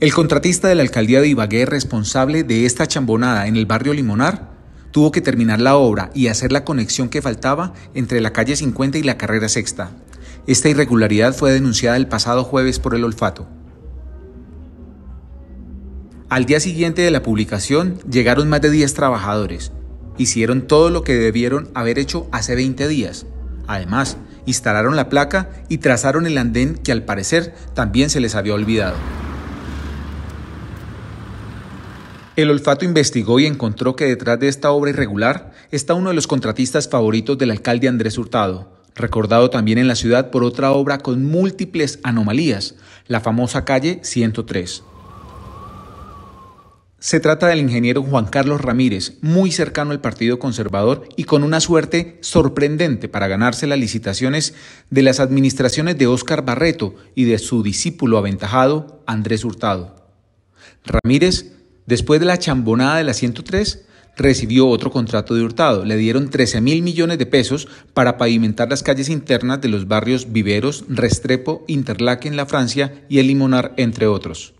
El contratista de la alcaldía de Ibagué, responsable de esta chambonada en el barrio Limonar, tuvo que terminar la obra y hacer la conexión que faltaba entre la calle 50 y la carrera sexta. Esta irregularidad fue denunciada el pasado jueves por el olfato. Al día siguiente de la publicación llegaron más de 10 trabajadores. Hicieron todo lo que debieron haber hecho hace 20 días. Además, instalaron la placa y trazaron el andén que al parecer también se les había olvidado. El olfato investigó y encontró que detrás de esta obra irregular está uno de los contratistas favoritos del alcalde Andrés Hurtado, recordado también en la ciudad por otra obra con múltiples anomalías, la famosa calle 103. Se trata del ingeniero Juan Carlos Ramírez, muy cercano al Partido Conservador y con una suerte sorprendente para ganarse las licitaciones de las administraciones de Óscar Barreto y de su discípulo aventajado, Andrés Hurtado. Ramírez Después de la chambonada de la 103, recibió otro contrato de Hurtado. Le dieron 13 mil millones de pesos para pavimentar las calles internas de los barrios Viveros, Restrepo, en La Francia y El Limonar, entre otros.